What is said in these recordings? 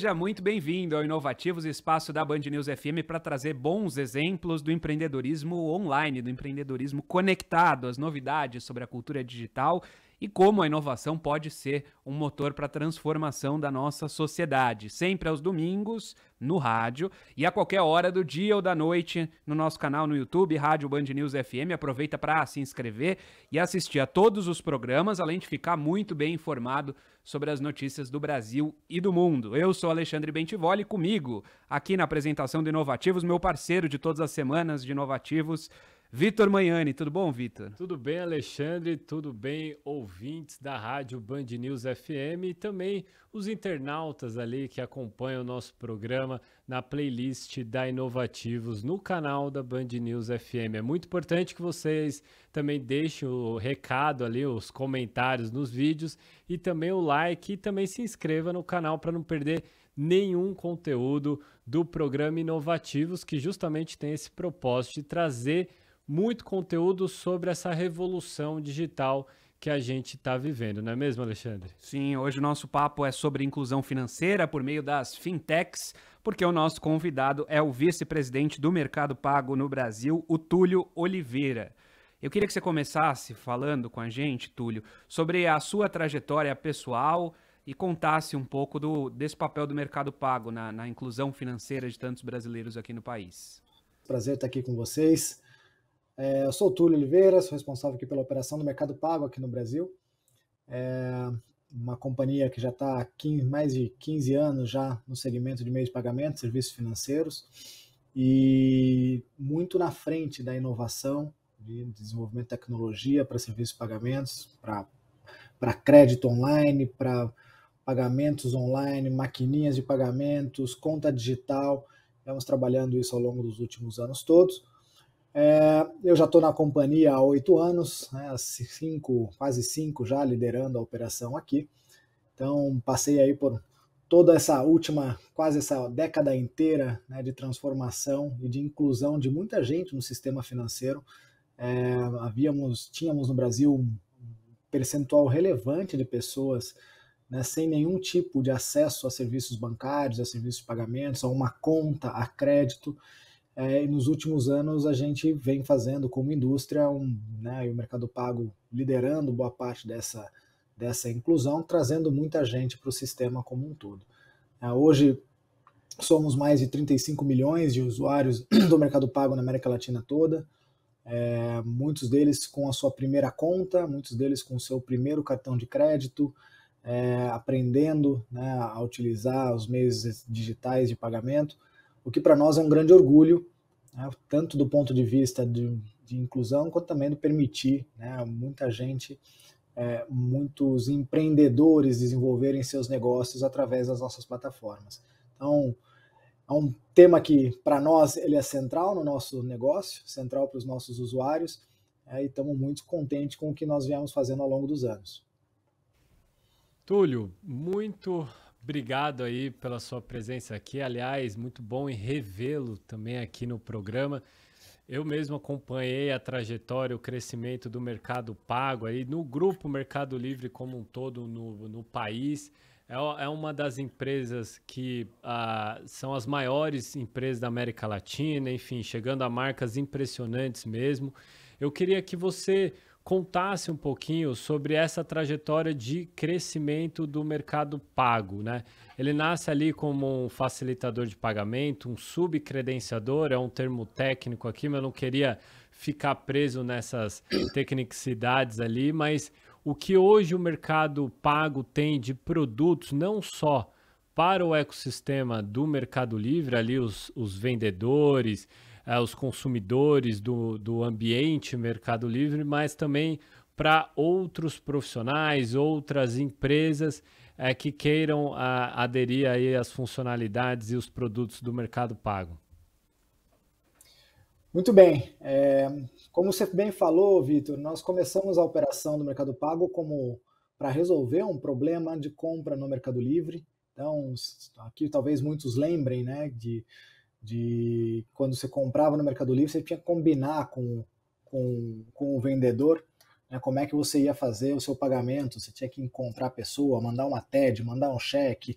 Seja muito bem-vindo ao Inovativos, espaço da Band News FM para trazer bons exemplos do empreendedorismo online, do empreendedorismo conectado, as novidades sobre a cultura digital e como a inovação pode ser um motor para a transformação da nossa sociedade. Sempre aos domingos, no rádio e a qualquer hora do dia ou da noite no nosso canal no YouTube, Rádio Band News FM. Aproveita para se inscrever e assistir a todos os programas, além de ficar muito bem informado sobre as notícias do Brasil e do mundo. Eu sou Alexandre Bentivoli, comigo aqui na apresentação do Inovativos, meu parceiro de todas as semanas de Inovativos. Vitor Manhani, tudo bom, Vitor? Tudo bem, Alexandre, tudo bem, ouvintes da Rádio Band News FM e também os internautas ali que acompanham o nosso programa na playlist da Inovativos no canal da Band News FM. É muito importante que vocês também deixem o recado ali, os comentários nos vídeos e também o like e também se inscreva no canal para não perder nenhum conteúdo do programa Inovativos, que justamente tem esse propósito de trazer muito conteúdo sobre essa revolução digital que a gente está vivendo, não é mesmo, Alexandre? Sim, hoje o nosso papo é sobre inclusão financeira por meio das fintechs, porque o nosso convidado é o vice-presidente do Mercado Pago no Brasil, o Túlio Oliveira. Eu queria que você começasse falando com a gente, Túlio, sobre a sua trajetória pessoal e contasse um pouco do, desse papel do Mercado Pago na, na inclusão financeira de tantos brasileiros aqui no país. Prazer estar aqui com vocês. É, eu sou o Túlio Oliveira, sou responsável aqui pela operação do Mercado Pago aqui no Brasil. É uma companhia que já está há mais de 15 anos já no segmento de meios de pagamento, serviços financeiros, e muito na frente da inovação, de desenvolvimento de tecnologia para serviços de pagamentos, para crédito online, para pagamentos online, maquininhas de pagamentos, conta digital. Estamos trabalhando isso ao longo dos últimos anos todos é, eu já estou na companhia há oito anos, né, cinco, quase cinco já liderando a operação aqui. Então passei aí por toda essa última, quase essa década inteira né, de transformação e de inclusão de muita gente no sistema financeiro. É, havíamos, tínhamos no Brasil um percentual relevante de pessoas né, sem nenhum tipo de acesso a serviços bancários, a serviços de pagamentos, a uma conta, a crédito. É, e nos últimos anos a gente vem fazendo como indústria um, né, o mercado pago liderando boa parte dessa, dessa inclusão, trazendo muita gente para o sistema como um todo. É, hoje somos mais de 35 milhões de usuários do mercado pago na América Latina toda, é, muitos deles com a sua primeira conta, muitos deles com o seu primeiro cartão de crédito, é, aprendendo né, a utilizar os meios digitais de pagamento o que para nós é um grande orgulho né, tanto do ponto de vista de, de, inclusão, quanto também do permitir né, muita gente, é, muitos empreendedores desenvolverem seus negócios através das nossas plataformas. Então, é um tema que, para nós, ele é central no nosso negócio, central para os nossos usuários, é, e estamos muito contentes com o que nós viemos fazendo ao longo dos anos. Túlio, muito Obrigado aí pela sua presença aqui. Aliás, muito bom em revê-lo também aqui no programa. Eu mesmo acompanhei a trajetória, o crescimento do mercado pago aí no grupo Mercado Livre como um todo no, no país. É, é uma das empresas que ah, são as maiores empresas da América Latina, enfim, chegando a marcas impressionantes mesmo. Eu queria que você contasse um pouquinho sobre essa trajetória de crescimento do mercado pago, né? Ele nasce ali como um facilitador de pagamento, um subcredenciador, é um termo técnico aqui, mas eu não queria ficar preso nessas tecnicidades ali, mas o que hoje o mercado pago tem de produtos, não só para o ecossistema do Mercado Livre, ali os, os vendedores, eh, os consumidores do, do ambiente Mercado Livre, mas também para outros profissionais, outras empresas é, que queiram a, ah, aderir aí às funcionalidades e os produtos do Mercado Pago? Muito bem. É, como você bem falou, Vitor, nós começamos a operação do Mercado Pago como para resolver um problema de compra no Mercado Livre. Então, aqui talvez muitos lembrem né, de de quando você comprava no Mercado Livre, você tinha que combinar com, com, com o vendedor né, como é que você ia fazer o seu pagamento, você tinha que encontrar a pessoa, mandar uma TED, mandar um cheque,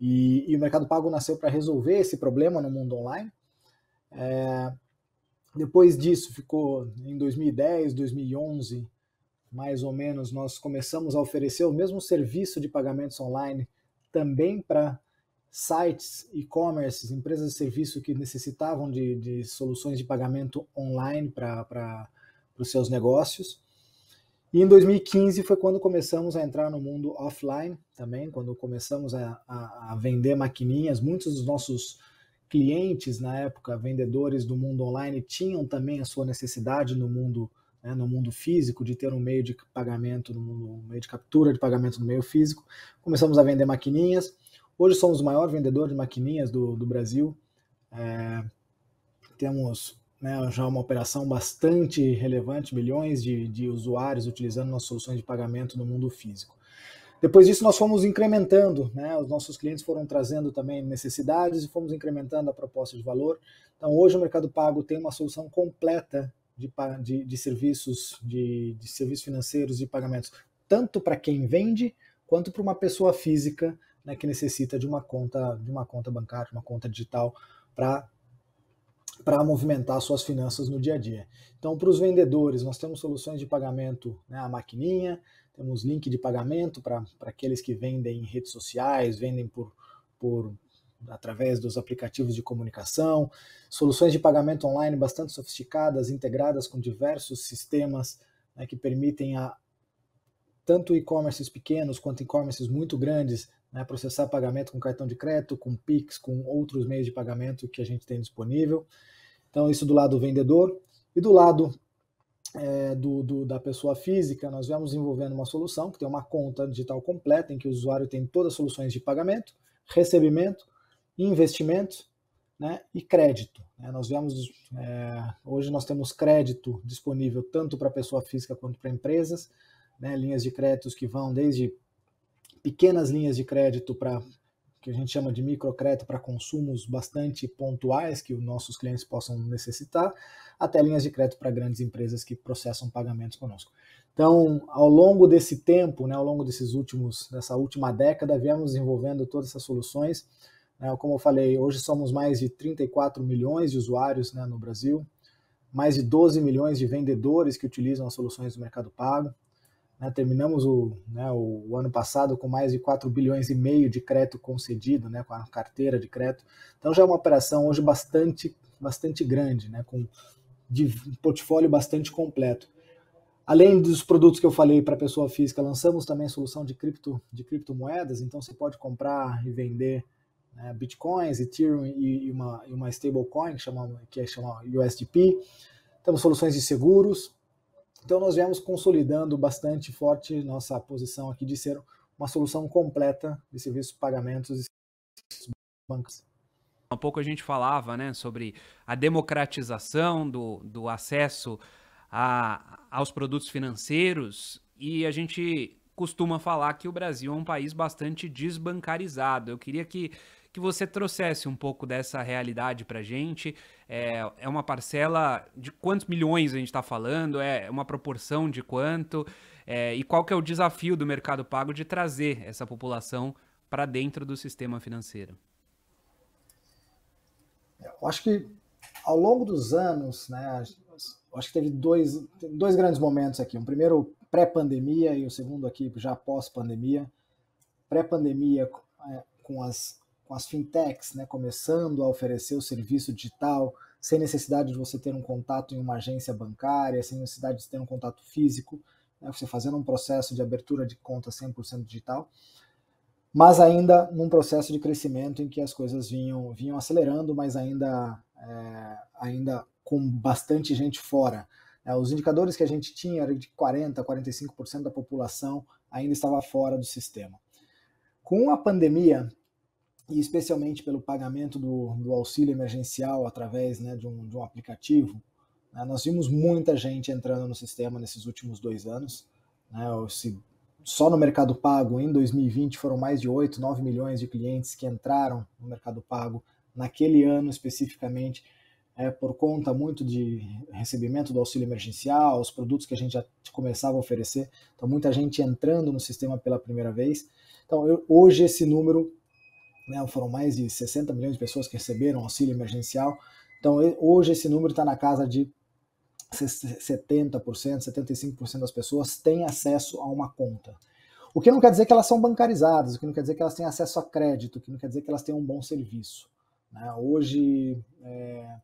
e, e o Mercado Pago nasceu para resolver esse problema no mundo online. É, depois disso, ficou em 2010, 2011, mais ou menos, nós começamos a oferecer o mesmo serviço de pagamentos online também para sites, e-commerce, empresas de serviço que necessitavam de, de soluções de pagamento online para os seus negócios. E em 2015 foi quando começamos a entrar no mundo offline também, quando começamos a, a, a vender maquininhas. Muitos dos nossos clientes na época, vendedores do mundo online, tinham também a sua necessidade no mundo né, no mundo físico de ter um meio de pagamento, um meio de captura de pagamento no meio físico. Começamos a vender maquininhas Hoje somos o maior vendedor de maquininhas do, do Brasil. É, temos né, já uma operação bastante relevante, milhões de, de usuários utilizando nossas soluções de pagamento no mundo físico. Depois disso, nós fomos incrementando, né? os nossos clientes foram trazendo também necessidades e fomos incrementando a proposta de valor. Então, hoje o Mercado Pago tem uma solução completa de, de, de serviços, de, de serviços financeiros e pagamentos, tanto para quem vende quanto para uma pessoa física né, que necessita de uma conta, de uma conta bancária, uma conta digital para para movimentar suas finanças no dia a dia. Então, para os vendedores, nós temos soluções de pagamento, né, a maquininha, temos link de pagamento para aqueles que vendem em redes sociais, vendem por, por através dos aplicativos de comunicação, soluções de pagamento online bastante sofisticadas, integradas com diversos sistemas né, que permitem a tanto e-commerces pequenos quanto e-commerces muito grandes né, processar pagamento com cartão de crédito, com Pix, com outros meios de pagamento que a gente tem disponível. Então, isso do lado vendedor. E do lado é, do, do, da pessoa física, nós vamos envolvendo uma solução que tem uma conta digital completa, em que o usuário tem todas as soluções de pagamento, recebimento, investimento né, e crédito. É, nós vemos, é, eh, hoje nós temos crédito disponível tanto para pessoa física quanto para empresas, né, linhas de créditos que vão desde pequenas linhas de crédito para que a gente chama de microcrédito para consumos bastante pontuais que os nossos clientes possam necessitar, até linhas de crédito para grandes empresas que processam pagamentos conosco. Então, ao longo desse tempo, né, ao longo desses últimos, dessa última década, viemos desenvolvendo todas essas soluções. Né, como eu falei, hoje somos mais de 34 milhões de usuários né, no Brasil, mais de 12 milhões de vendedores que utilizam as soluções do Mercado Pago. Né, terminamos o, né, o, ano passado com mais de 4 bilhões e meio de crédito concedido, né, com a carteira de crédito. Então já é uma operação hoje bastante, bastante grande, né, com um portfólio bastante completo. Além dos produtos que eu falei para pessoa física, lançamos também a solução de, cripto, de criptomoedas, então você pode comprar e vender né, bitcoins, Ethereum e, e uma, e uma stablecoin que chama, que chama USDP. Temos soluções de seguros, então nós viemos consolidando bastante forte nossa posição aqui de ser uma solução completa de serviços de pagamentos e bancos. Há pouco a gente falava né, sobre a democratização do, do acesso a, aos produtos financeiros e a gente costuma falar que o Brasil é um país bastante desbancarizado. Eu queria que que você trouxesse um pouco dessa realidade para gente. É, é uma parcela de quantos milhões a gente está falando? É, é uma proporção de quanto? É, e qual que é o desafio do mercado pago de trazer essa população para dentro do sistema financeiro? É, eu acho que ao longo dos anos, né, acho que teve dois, dois grandes momentos aqui. Um primeiro pré-pandemia e o segundo aqui já pós-pandemia. Pré-pandemia é, com as com as fintechs, né, começando a oferecer o serviço digital sem necessidade de você ter um contato em uma agência bancária, sem necessidade de ter um contato físico, né, você fazendo um processo de abertura de conta 100% digital, mas ainda num processo de crescimento em que as coisas vinham, vinham acelerando, mas ainda, é, ainda com bastante gente fora. É, os indicadores que a gente tinha era de 40%, 45% da população ainda estava fora do sistema. Com a pandemia, e especialmente pelo pagamento do, do auxílio emergencial através né, de, um, de um aplicativo, né, nós vimos muita gente entrando no sistema nesses últimos dois anos. Né, se, só no Mercado Pago, em 2020, foram mais de 8, 9 milhões de clientes que entraram no Mercado Pago naquele ano especificamente, é, por conta muito de recebimento do auxílio emergencial, os produtos que a gente já começava a oferecer. Então, muita gente entrando no sistema pela primeira vez. Então, eu, hoje esse número né? Foram mais de 60 milhões de pessoas que receberam auxílio emergencial. Então, hoje esse número está na casa de 70%, 75% das pessoas têm acesso a uma conta. O que não quer dizer que elas são bancarizadas, o que não quer dizer que elas têm acesso a crédito, o que não quer dizer que elas têm um bom serviço. Né? Hoje, é,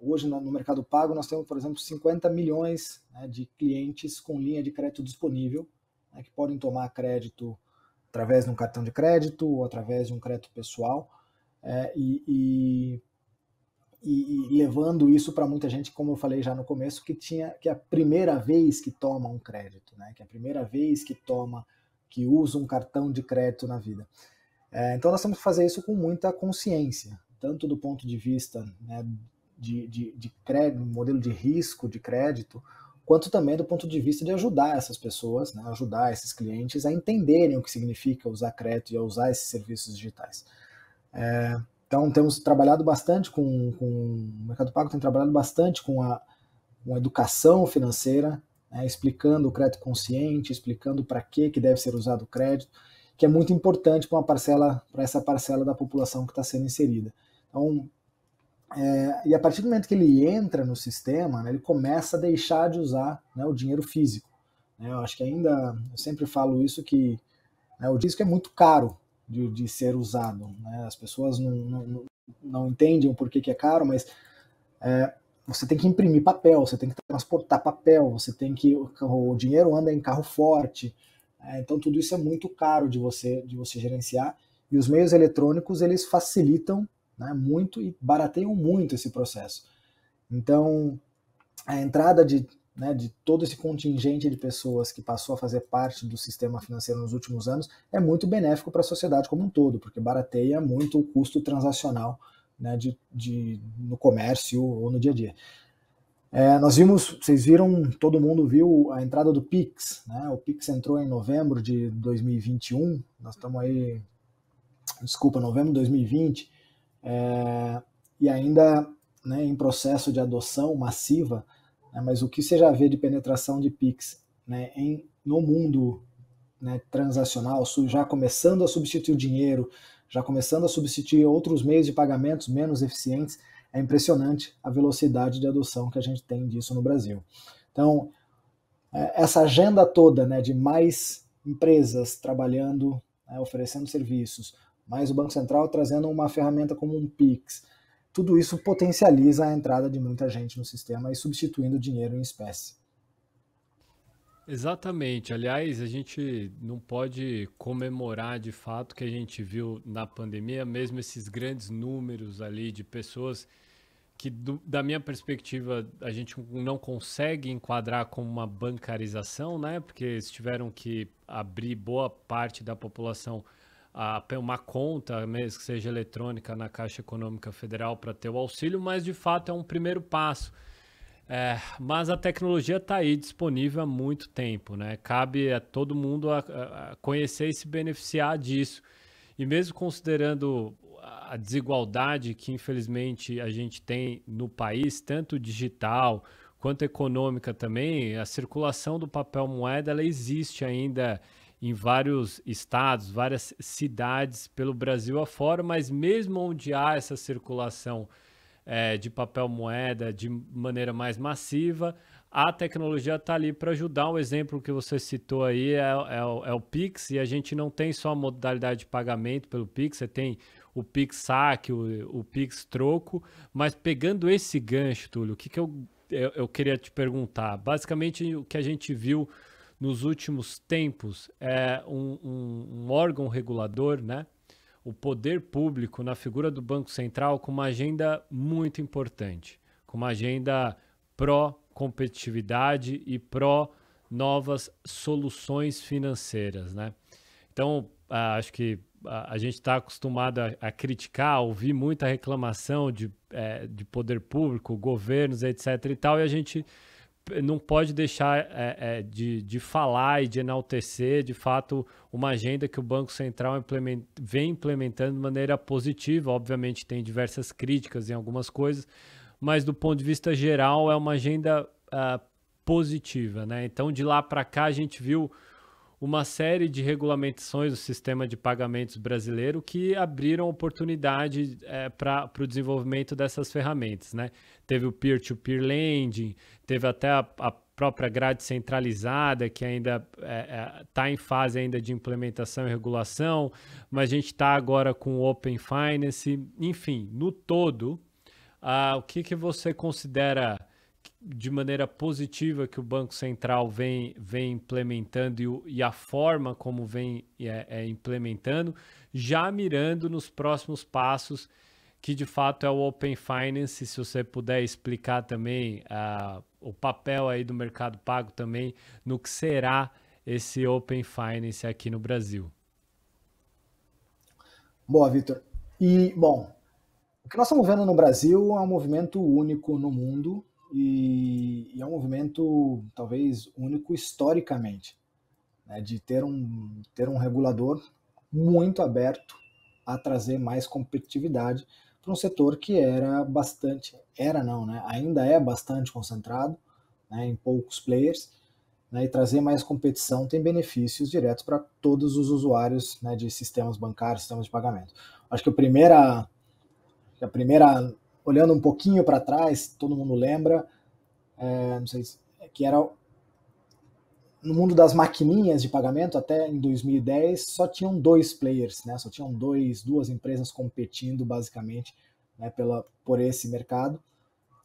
hoje no mercado pago, nós temos, por exemplo, 50 milhões né, de clientes com linha de crédito disponível, né, que podem tomar crédito através de um cartão de crédito ou através de um crédito pessoal, é, e, e, e, levando isso para muita gente, como eu falei já no começo, que tinha que é a primeira vez que toma um crédito, né? que é a primeira vez que toma, que usa um cartão de crédito na vida. É, então nós temos que fazer isso com muita consciência, tanto do ponto de vista né, de, de, de crédito, modelo de risco de crédito, quanto também do ponto de vista de ajudar essas pessoas, né, ajudar esses clientes a entenderem o que significa usar crédito e a usar esses serviços digitais. É, então, temos trabalhado bastante com, com, O Mercado Pago tem trabalhado bastante com a, com a educação financeira, né, explicando o crédito consciente, explicando para que, que deve ser usado o crédito, que é muito importante para para essa parcela da população que está sendo inserida. Então, é, e a partir do momento que ele entra no sistema, né, ele começa a deixar de usar né, o dinheiro físico. Né. Eu acho que ainda, eu sempre falo isso, que né, o disco é muito caro de, de ser usado. Né. As pessoas não, não, não entendem o porquê que é caro, mas é, você tem que imprimir papel, você tem que transportar papel, você tem que. O dinheiro anda em carro forte. É, então tudo isso é muito caro de você, de você gerenciar. E os meios eletrônicos eles facilitam né, muito e barateiam muito esse processo. Então, a entrada de, né, de todo esse contingente de pessoas que passou a fazer parte do sistema financeiro nos últimos anos é muito benéfico para a sociedade como um todo, porque barateia muito o custo transacional né, de, de, no comércio ou no dia a dia. É, nós vimos, vocês viram, todo mundo viu a entrada do Pix, né? O Pix entrou em novembro de 2021, nós estamos aí, desculpa, novembro de 2020, é, e ainda né, em processo de adoção massiva, né, mas o que você já vê de penetração de PIX né, em, no mundo né, transacional, já começando a substituir o dinheiro, já começando a substituir outros meios de pagamentos menos eficientes, é impressionante a velocidade de adoção que a gente tem disso no Brasil. Então, é, essa agenda toda né, de mais empresas trabalhando, né, oferecendo serviços, mas o Banco Central trazendo uma ferramenta como um PIX. Tudo isso potencializa a entrada de muita gente no sistema e substituindo dinheiro em espécie. Exatamente. Aliás, a gente não pode comemorar de fato que a gente viu na pandemia, mesmo esses grandes números ali de pessoas que, do, da minha perspectiva, a gente não consegue enquadrar como uma bancarização, né? Porque eles tiveram que abrir boa parte da população a, uma conta, mesmo que seja eletrônica, na Caixa Econômica Federal para ter o auxílio, mas de fato é um primeiro passo. É, mas a tecnologia está aí disponível há muito tempo, né? Cabe a todo mundo a, a conhecer e se beneficiar disso. E mesmo considerando a desigualdade que infelizmente a gente tem no país, tanto digital quanto econômica também, a circulação do papel moeda ela existe ainda em vários estados, várias cidades pelo Brasil afora, mas mesmo onde há essa circulação é, de papel moeda de maneira mais massiva, a tecnologia está ali para ajudar. Um exemplo que você citou aí é, é, é, o Pix, e a gente não tem só a modalidade de pagamento pelo Pix, você tem o Pix saque, o, o Pix troco, mas pegando esse gancho, Túlio, o que, que eu, eu, eu queria te perguntar? Basicamente, o que a gente viu nos últimos tempos é, um, um, um órgão regulador, né? o poder público na figura do Banco Central com uma agenda muito importante, com uma agenda pró-competitividade e pró-novas soluções financeiras. Né? Então, acho que a gente está acostumado a, a, criticar, ouvir muita reclamação de, é, de poder público, governos, etc. e tal, e a gente não pode deixar é, é, de, de falar e de enaltecer, de fato, uma agenda que o Banco Central implement, vem implementando de maneira positiva. Obviamente, tem diversas críticas em algumas coisas, mas do ponto de vista geral, é uma agenda uh, positiva. Né? Então, de lá para cá, a gente viu uma série de regulamentações do sistema de pagamentos brasileiro que abriram oportunidade é, eh, para o desenvolvimento dessas ferramentas. Né? Teve o peer-to-peer -peer lending, teve até a, a, própria grade centralizada, que ainda está eh, eh, é, é, em fase ainda de implementação e regulação, mas a gente está agora com o Open Finance. Enfim, no todo, ah, o que, que você considera de maneira positiva que o Banco Central vem, vem implementando e, e a forma como vem é, é, implementando, já mirando nos próximos passos, que de fato é o Open Finance. Se você puder explicar também uh, o papel aí do Mercado Pago também no que será esse Open Finance aqui no Brasil. Boa, Vitor. E, bom, o que nós estamos vendo no Brasil é um movimento único no mundo e, e é um movimento talvez único historicamente, né, de ter um, ter um regulador muito aberto a trazer mais competitividade para um setor que era bastante, era não, né, ainda é bastante concentrado né, em poucos players, né, e trazer mais competição tem benefícios diretos para todos os usuários né, de sistemas bancários, sistemas de pagamento. Acho que a primeira, a primeira olhando um pouquinho para trás, todo mundo lembra, é, não sei se, é, que era no mundo das maquininhas de pagamento até em 2010 só tinham dois players, né? Só tinham dois, duas empresas competindo basicamente né, pela, por esse mercado.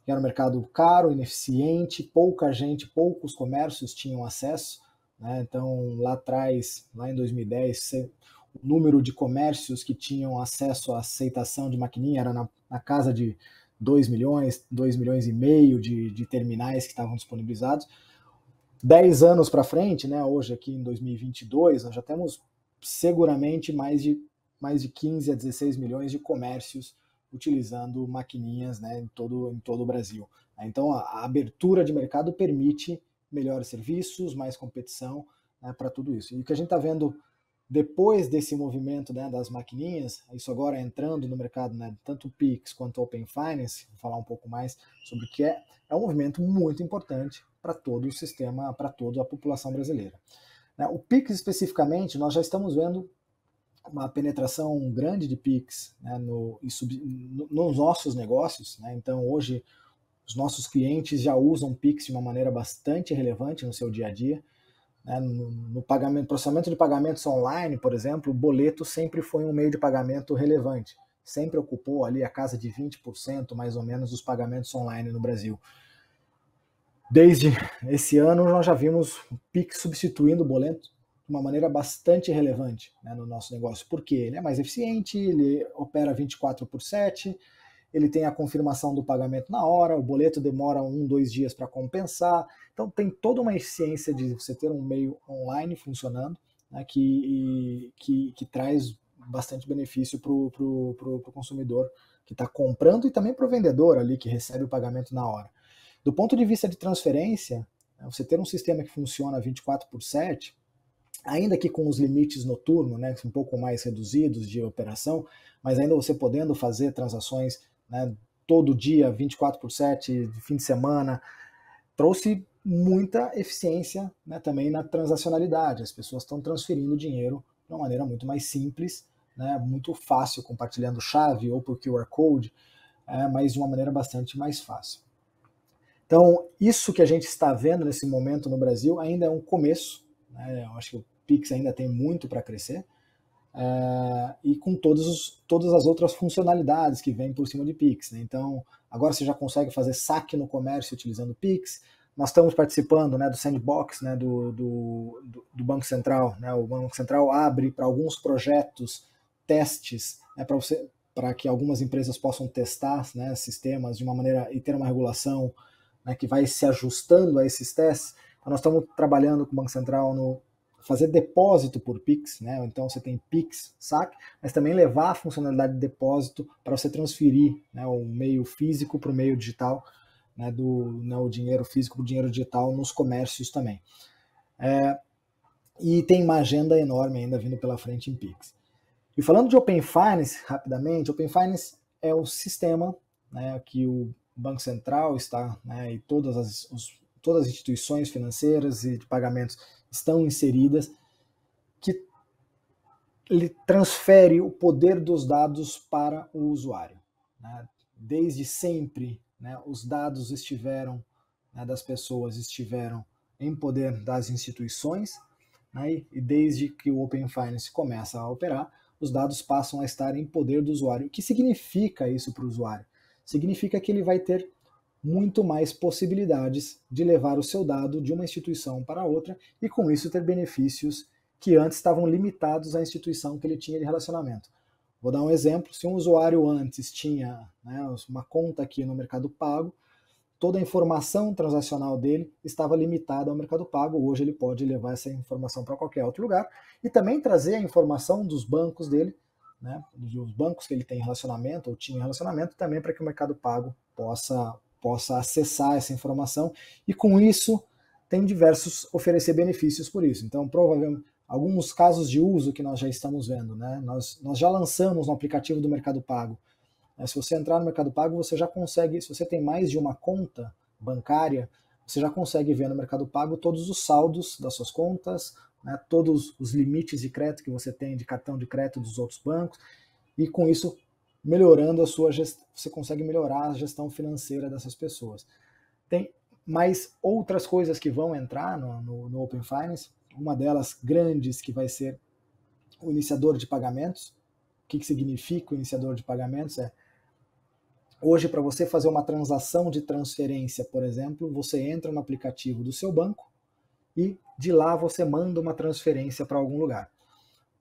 Que era um mercado caro, ineficiente, pouca gente, poucos comércios tinham acesso. Né? Então lá atrás, lá em 2010, o número de comércios que tinham acesso à aceitação de maquininha era na, na casa de 2 milhões, 2 milhões e meio de, de terminais que estavam disponibilizados. 10 anos para frente, né, hoje aqui em 2022, nós já temos seguramente mais de, mais de 15 a 16 milhões de comércios utilizando maquininhas né, em, todo, em todo o Brasil. Né. Então, a, a abertura de mercado permite melhores serviços, mais competição né, para tudo isso. E o que a gente está vendo depois desse movimento né, das maquininhas, isso agora entrando no mercado, né, tanto o Pix quanto o Open Finance, vou falar um pouco mais sobre o que é, é um movimento muito importante para todo o sistema, para toda a população brasileira. Né, o Pix especificamente, nós já estamos vendo uma penetração grande de Pix né, no, sub, no, nos nossos negócios. Né? Então, hoje, os nossos clientes já usam Pix de uma maneira bastante relevante no seu dia a dia. Né? No, no pagamento, processamento de pagamentos online, por exemplo, o boleto sempre foi um meio de pagamento relevante. Sempre ocupou ali a casa de 20% mais ou menos dos pagamentos online no Brasil. Desde esse ano, nós já vimos o PIX substituindo o boleto de uma maneira bastante relevante né, no nosso negócio, porque ele é mais eficiente, ele opera 24 por 7, ele tem a confirmação do pagamento na hora, o boleto demora um, dois dias para compensar. Então tem toda uma eficiência de você ter um meio online funcionando né, que, que, que, traz bastante benefício para o consumidor que está comprando e também para o vendedor ali que recebe o pagamento na hora. Do ponto de vista de transferência, né, você ter um sistema que funciona 24 por 7 ainda que com os limites noturno, né, um pouco mais reduzidos de operação, mas ainda você podendo fazer transações né, todo dia, 24 por 7, fim de semana, trouxe muita eficiência né, também na transacionalidade. As pessoas estão transferindo dinheiro de uma maneira muito mais simples, né, muito fácil, compartilhando chave ou por QR Code, é, mas de uma maneira bastante mais fácil. Então, isso que a gente está vendo nesse momento no Brasil ainda é um começo. Né? Eu acho que o Pix ainda tem muito para crescer, é, e com os, todas as outras funcionalidades que vêm por cima de Pix. Né? Então, agora você já consegue fazer saque no comércio utilizando Pix. Nós estamos participando né, do sandbox né, do, do, do, Banco Central. Né? O Banco Central abre para alguns projetos testes né, para para que algumas empresas possam testar né, sistemas de uma maneira e ter uma regulação né, que vai se ajustando a esses testes. Então, nós estamos trabalhando com o Banco Central no fazer depósito por Pix, né? Então você tem Pix, saque, mas também levar a funcionalidade de depósito para você transferir né, o meio físico para o meio digital, né, do né, o dinheiro físico para o dinheiro digital nos comércios também. É, e tem uma agenda enorme ainda vindo pela frente em Pix. E falando de Open Finance, rapidamente, Open Finance é o sistema né, que o Banco Central está, né, e todas as, os, todas as instituições financeiras e de pagamentos estão inseridas, que ele transfere o poder dos dados para o usuário. Né? Desde sempre, né, os dados estiveram né, das pessoas estiveram em poder das instituições, né, e desde que o Open Finance começa a operar, os dados passam a estar em poder do usuário. O que significa isso para o usuário? Significa que ele vai ter muito mais possibilidades de levar o seu dado de uma instituição para outra e com isso ter benefícios que antes estavam limitados à instituição que ele tinha de relacionamento. Vou dar um exemplo: se um usuário antes tinha né, uma conta aqui no Mercado Pago, toda a informação transacional dele estava limitada ao Mercado Pago. Hoje ele pode levar essa informação para qualquer outro lugar e também trazer a informação dos bancos dele, né, dos bancos que ele tem relacionamento ou tinha relacionamento, também para que o Mercado Pago possa possa acessar essa informação e com isso tem diversos oferecer benefícios por isso. Então, provavelmente alguns casos de uso que nós já estamos vendo, né? Nós, nós já lançamos no aplicativo do Mercado Pago. Né? Se você entrar no Mercado Pago, você já consegue, se você tem mais de uma conta bancária, você já consegue ver no Mercado Pago todos os saldos das suas contas, né? todos os limites de crédito que você tem de cartão de crédito dos outros bancos, e com isso melhorando a sua gestão, você consegue melhorar a gestão financeira dessas pessoas. Tem mais outras coisas que vão entrar no, no, no Open Finance, uma delas grandes que vai ser o iniciador de pagamentos. O que, que significa o iniciador de pagamentos? É hoje para você fazer uma transação de transferência, por exemplo, você entra no aplicativo do seu banco e de lá você manda uma transferência para algum lugar.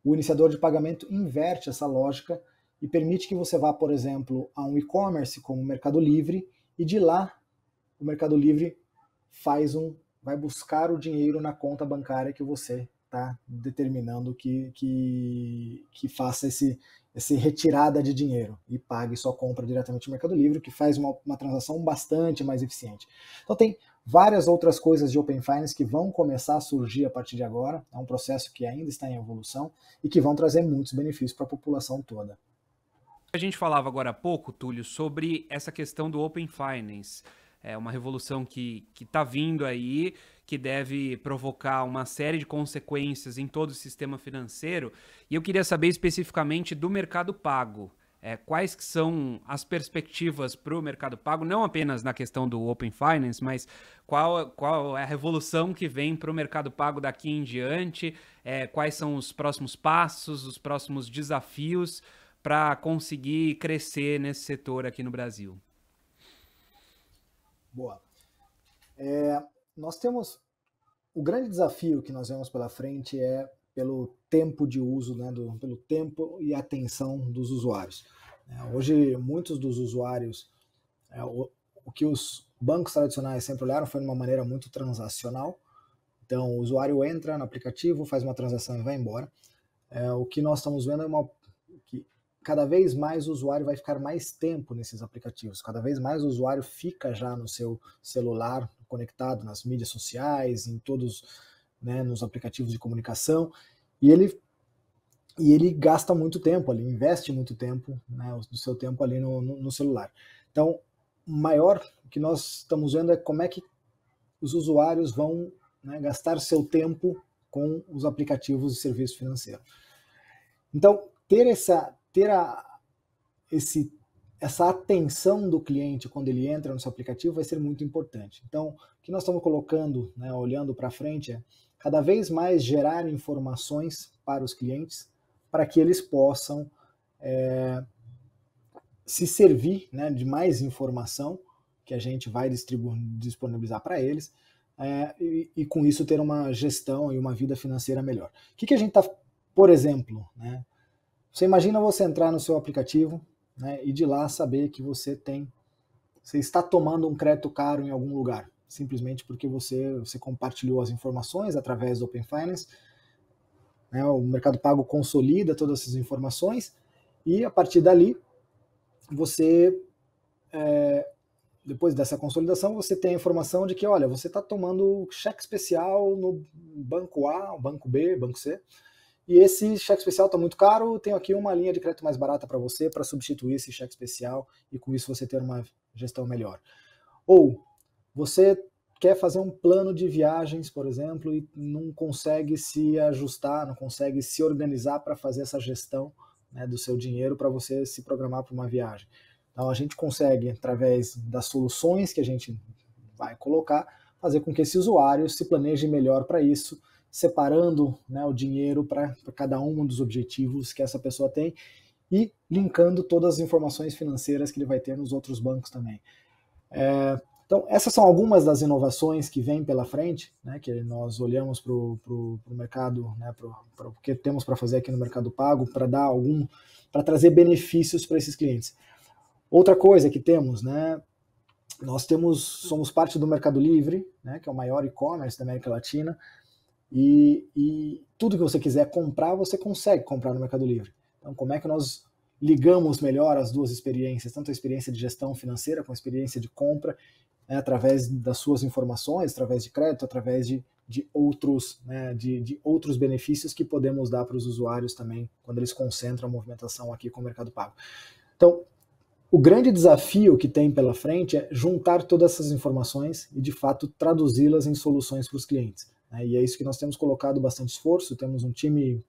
O iniciador de pagamento inverte essa lógica e permite que você vá, por exemplo, a um e-commerce como o Mercado Livre e de lá o Mercado Livre faz um vai buscar o dinheiro na conta bancária que você está determinando que, que, que faça esse, esse retirada de dinheiro e pague sua compra diretamente no Mercado Livre, que faz uma, uma transação bastante mais eficiente. Então tem várias outras coisas de Open Finance que vão começar a surgir a partir de agora, é um processo que ainda está em evolução e que vão trazer muitos benefícios para a população toda. A gente falava agora há pouco, Túlio, sobre essa questão do Open Finance. É uma revolução que está vindo aí, que deve provocar uma série de consequências em todo o sistema financeiro. E eu queria saber especificamente do mercado pago. É, quais que são as perspectivas para o mercado pago, não apenas na questão do Open Finance, mas qual, qual é a revolução que vem para o mercado pago daqui em diante, é, quais são os próximos passos, os próximos desafios para conseguir crescer nesse setor aqui no Brasil? Boa. É, nós temos o grande desafio que nós vemos pela frente é pelo tempo de uso, né, do, pelo tempo e atenção dos usuários. É, hoje, muitos dos usuários, é, o, o, que os bancos tradicionais sempre olharam foi de uma maneira muito transacional. Então, o usuário entra no aplicativo, faz uma transação e vai embora. É, o que nós estamos vendo é uma cada vez mais o usuário vai ficar mais tempo nesses aplicativos, cada vez mais o usuário fica já no seu celular conectado nas mídias sociais, em todos, né, nos aplicativos de comunicação, e ele e ele gasta muito tempo ali, investe muito tempo, né, do seu tempo ali no, no, no celular. Então, o maior que nós estamos vendo é como é que os usuários vão né, gastar seu tempo com os aplicativos de serviço financeiro. Então, ter essa ter a, esse, essa atenção do cliente quando ele entra no seu aplicativo vai ser muito importante. Então, o que nós estamos colocando, né, olhando para frente, é cada vez mais gerar informações para os clientes para que eles possam é, se servir né, de mais informação que a gente vai disponibilizar para eles é, e, e, com isso ter uma gestão e uma vida financeira melhor. O que, que a gente está, por exemplo, né, você imagina você entrar no seu aplicativo né, e de lá saber que você tem, você está tomando um crédito caro em algum lugar, simplesmente porque você, você compartilhou as informações através do Open Finance. Né, o Mercado Pago consolida todas essas informações e a partir dali você é, depois dessa consolidação, você tem a informação de que, olha, você está tomando cheque especial no banco A, banco B, banco C, e esse cheque especial está muito caro, tenho aqui uma linha de crédito mais barata para você para substituir esse cheque especial e com isso você ter uma gestão melhor. Ou você quer fazer um plano de viagens, por exemplo, e não consegue se ajustar, não consegue se organizar para fazer essa gestão né, do seu dinheiro para você se programar para uma viagem. Então a gente consegue, através das soluções que a gente vai colocar, fazer com que esse usuário se planeje melhor para isso separando né, o dinheiro para cada um dos objetivos que essa pessoa tem e linkando todas as informações financeiras que ele vai ter nos outros bancos também. É, então, essas são algumas das inovações que vêm pela frente, né, que nós olhamos para o mercado, né, para o que temos para fazer aqui no mercado pago, para dar algum, para trazer benefícios para esses clientes. Outra coisa que temos, né, nós temos, somos parte do Mercado Livre, né, que é o maior e-commerce da América Latina, e, e tudo que você quiser comprar, você consegue comprar no Mercado Livre. Então, como é que nós ligamos melhor as duas experiências, tanto a experiência de gestão financeira com a experiência de compra, né, através das suas informações, através de crédito, através de, de outros, né, de, de, outros benefícios que podemos dar para os usuários também quando eles concentram a movimentação aqui com o Mercado Pago. Então, o grande desafio que tem pela frente é juntar todas essas informações e, de fato, traduzi-las em soluções para os clientes. Né? E é isso que nós temos colocado bastante esforço, temos um time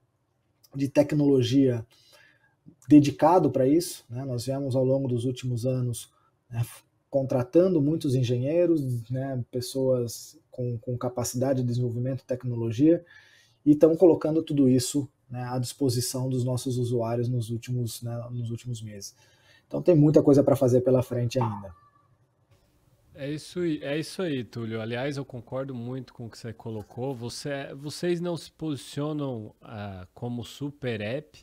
de tecnologia dedicado para isso. Né? Nós viemos ao longo dos últimos anos né, contratando muitos engenheiros, né, pessoas com, com, capacidade de desenvolvimento de tecnologia, e estão colocando tudo isso né, à disposição dos nossos usuários nos últimos, né, nos últimos meses. Então tem muita coisa para fazer pela frente ainda. É isso, é isso aí, Túlio. Aliás, eu concordo muito com o que você colocou. Você, vocês não se posicionam uh, como super app,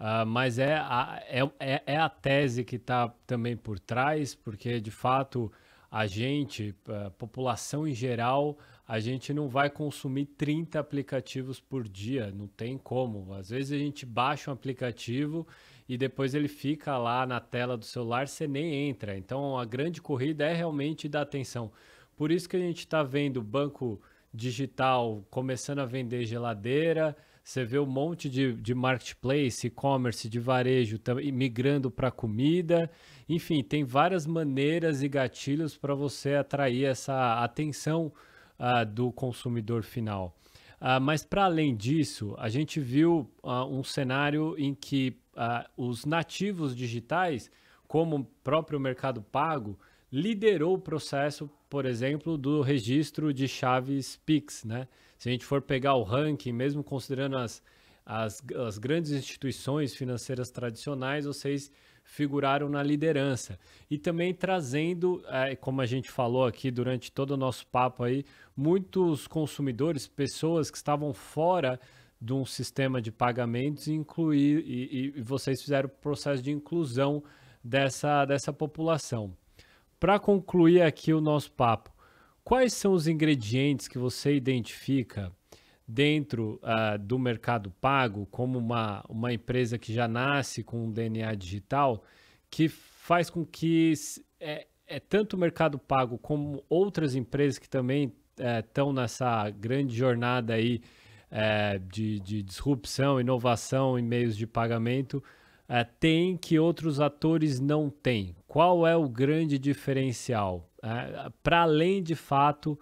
uh, mas é a, é, é, é a tese que está também por trás, porque de fato a gente, a ah, população em geral, a gente não vai consumir 30 aplicativos por dia, não tem como. Às vezes a gente baixa um aplicativo e depois ele fica lá na tela do celular, você nem entra. Então a grande corrida é realmente da atenção. Por isso que a gente está vendo banco digital começando a vender geladeira, você vê um monte de, de marketplace, e-commerce, de varejo migrando para comida. Enfim, tem várias maneiras e gatilhos para você atrair essa atenção uh, do consumidor final. Uh, mas para além disso, a gente viu uh, um cenário em que os nativos digitais, como o próprio Mercado Pago, liderou o processo, por exemplo, do registro de chaves PIX. Né? Se a gente for pegar o ranking, mesmo considerando as, as, as grandes instituições financeiras tradicionais, vocês figuraram na liderança. E também trazendo, é, como a gente falou aqui durante todo o nosso papo aí, muitos consumidores, pessoas que estavam fora de um sistema de pagamentos e incluir e, e vocês fizeram o processo de inclusão dessa, dessa população. Para concluir aqui o nosso papo, quais são os ingredientes que você identifica dentro uh, do mercado pago como uma, uma empresa que já nasce com um DNA digital que faz com que é, é tanto o mercado pago como outras empresas que também estão eh, é, nessa grande jornada aí é, de, de, disrupção, inovação em meios de pagamento é, tem que outros atores não têm? Qual é o grande diferencial? É, Para além de fato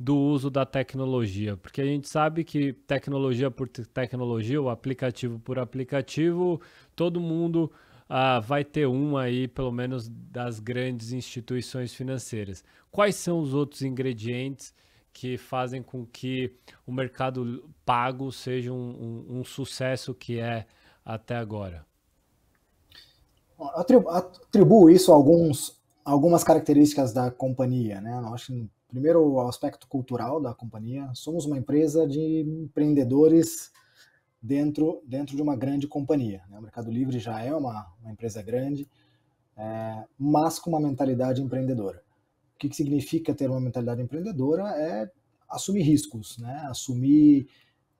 do uso da tecnologia, porque a gente sabe que tecnologia por tecnologia, ou aplicativo por aplicativo, todo mundo ah, vai ter um aí, pelo menos das grandes instituições financeiras. Quais são os outros ingredientes? que fazem com que o mercado pago seja um, um, um sucesso que é até agora? Atribuo isso a alguns, algumas características da companhia. Né? Eu acho que, primeiro, o aspecto cultural da companhia. Somos uma empresa de empreendedores dentro, dentro de uma grande companhia. Né? O Mercado Livre já é uma, uma empresa grande, é, mas com uma mentalidade empreendedora. O que, que significa ter uma mentalidade empreendedora é assumir riscos, né? assumir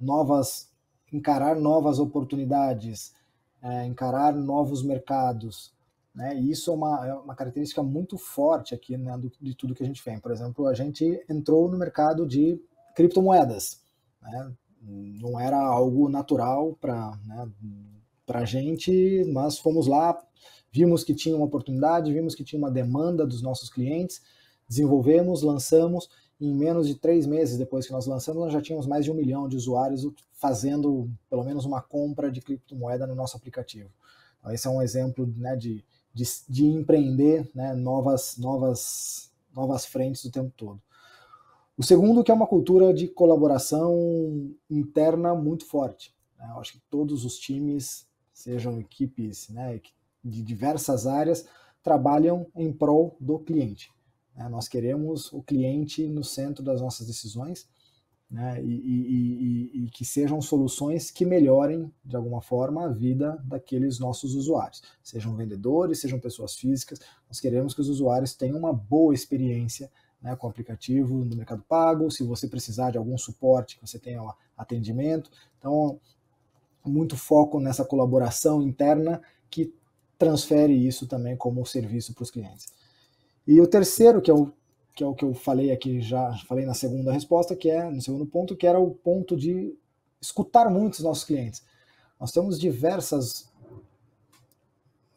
novas, encarar novas oportunidades, é, encarar novos mercados. Né? E isso é uma, é uma característica muito forte aqui né, do, de tudo que a gente vem. Por exemplo, a gente entrou no mercado de criptomoedas. Né? Não era algo natural para né, a gente, mas fomos lá, vimos que tinha uma oportunidade, vimos que tinha uma demanda dos nossos clientes desenvolvemos, lançamos, e em menos de três meses depois que nós lançamos, nós já tínhamos mais de um milhão de usuários fazendo pelo menos uma compra de criptomoeda no nosso aplicativo. Então, esse é um exemplo né, de, de, de, empreender né, novas, novas, novas frentes o tempo todo. O segundo que é uma cultura de colaboração interna muito forte. Né? Eu acho que todos os times, sejam equipes né, de diversas áreas, trabalham em prol do cliente. Né? Nós queremos o cliente no centro das nossas decisões né? E, e, e, e, que sejam soluções que melhorem, de alguma forma, a vida daqueles nossos usuários, sejam vendedores, sejam pessoas físicas. Nós queremos que os usuários tenham uma boa experiência né, com o aplicativo no Mercado Pago. Se você precisar de algum suporte, que você tenha atendimento. Então, muito foco nessa colaboração interna que transfere isso também como serviço para os clientes. E o terceiro, que é o que, é o que eu falei aqui, já falei na segunda resposta, que é, no segundo ponto, que era o ponto de escutar muito os nossos clientes. Nós temos diversas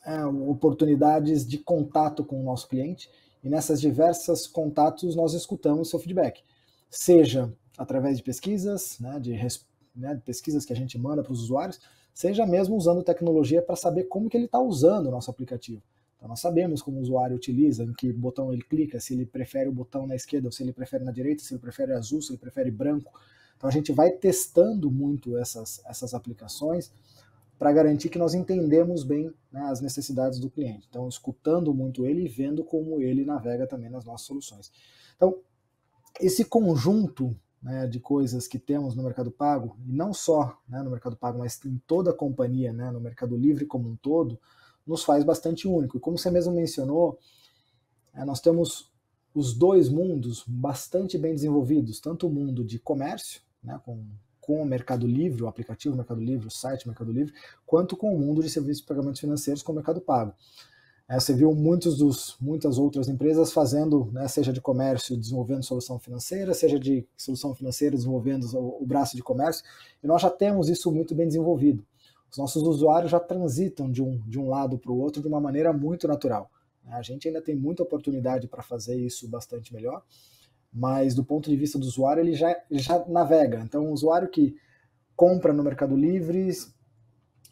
é, oportunidades de contato com o nosso cliente e nessas diversas contatos nós escutamos seu feedback, seja através de pesquisas, né, de, né, de pesquisas que a gente manda para os usuários, seja mesmo usando tecnologia para saber como que ele está usando o nosso aplicativo. Então nós sabemos como o usuário utiliza, em que botão ele clica, se ele prefere o botão na esquerda, ou se ele prefere na direita, se ele prefere azul, se ele prefere branco. Então a gente vai testando muito essas, essas aplicações para garantir que nós entendemos bem né, as necessidades do cliente. Então, escutando muito ele e vendo como ele navega também nas nossas soluções. Então, esse conjunto né, de coisas que temos no Mercado Pago, e não só né, no Mercado Pago, mas em toda a companhia, né, no Mercado Livre como um todo, nos faz bastante único. E como você mesmo mencionou, é, nós temos os dois mundos bastante bem desenvolvidos, tanto o mundo de comércio, né, com, com o Mercado Livre, o aplicativo Mercado Livre, o site Mercado Livre, quanto com o mundo de serviços de pagamentos financeiros com o Mercado Pago. É, você viu muitos dos, muitas outras empresas fazendo, né, seja de comércio desenvolvendo solução financeira, seja de solução financeira desenvolvendo o, o braço de comércio, e nós já temos isso muito bem desenvolvido os nossos usuários já transitam de um, de um lado para o outro de uma maneira muito natural. Né? A gente ainda tem muita oportunidade para fazer isso bastante melhor, mas do ponto de vista do usuário, ele já, ele já navega. Então, o usuário que compra no Mercado Livre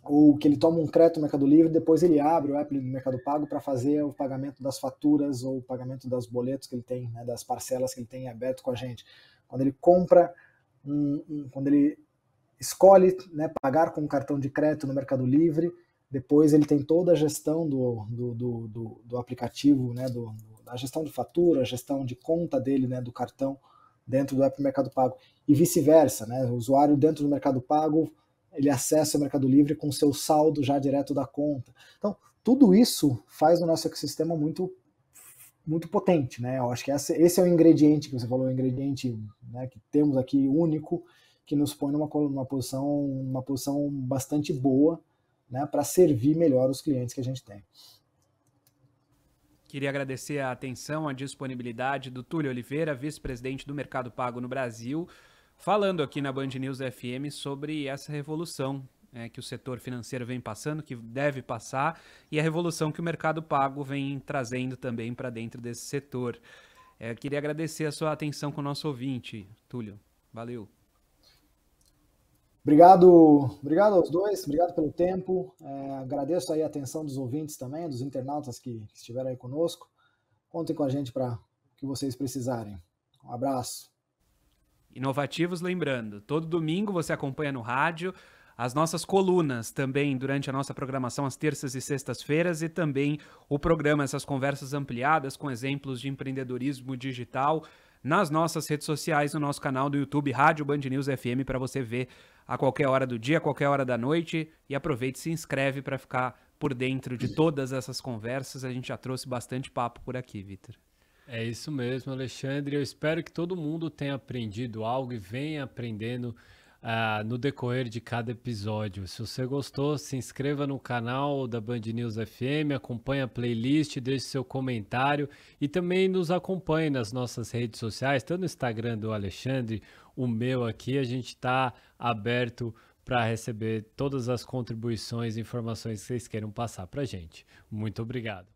ou que ele toma um crédito no Mercado Livre, depois ele abre o app do Mercado Pago para fazer o pagamento das faturas ou o pagamento das boletos que ele tem, né, das parcelas que ele tem aberto com a gente. Quando ele compra, um, um, quando ele escolhe né, pagar com um cartão de crédito no Mercado Livre, depois ele tem toda a gestão do, do, do, do, do aplicativo, né, do, a gestão de fatura, a gestão de conta dele, né, do cartão dentro do app Mercado Pago e vice-versa, né, o usuário dentro do Mercado Pago ele acessa o Mercado Livre com seu saldo já direto da conta. Então tudo isso faz o nosso ecossistema muito muito potente, né? Eu acho que esse, esse é o ingrediente que você falou, o ingrediente né, que temos aqui único que nos põe numa, numa posição, uma posição bastante boa né, para servir melhor os clientes que a gente tem. Queria agradecer a atenção, a disponibilidade do Túlio Oliveira, vice-presidente do Mercado Pago no Brasil, falando aqui na Band News FM sobre essa revolução é, que o setor financeiro vem passando, que deve passar, e a revolução que o mercado pago vem trazendo também para dentro desse setor. É, queria agradecer a sua atenção com o nosso ouvinte, Túlio. Valeu. Obrigado, obrigado aos dois, obrigado pelo tempo. É, agradeço aí a atenção dos ouvintes também, dos internautas que, que estiveram aí conosco. Contem com a gente para o que vocês precisarem. Um abraço. Inovativos, lembrando, todo domingo você acompanha no rádio as nossas colunas também durante a nossa programação às terças e sextas-feiras e também o programa, essas conversas ampliadas com exemplos de empreendedorismo digital nas nossas redes sociais, no nosso canal do YouTube Rádio Band News FM para você ver a qualquer hora do dia, a qualquer hora da noite e aproveite, se inscreve para ficar por dentro de todas essas conversas. A gente já trouxe bastante papo por aqui, Vitor. É isso mesmo, Alexandre. Eu espero que todo mundo tenha aprendido algo e venha aprendendo ah, no decorrer de cada episódio. Se você gostou, se inscreva no canal da Band News FM, acompanhe a playlist, deixe seu comentário e também nos acompanhe nas nossas redes sociais, tanto no Instagram do Alexandre, o meu aqui, a gente está aberto para receber todas as contribuições e informações que vocês queiram passar para gente. Muito obrigado.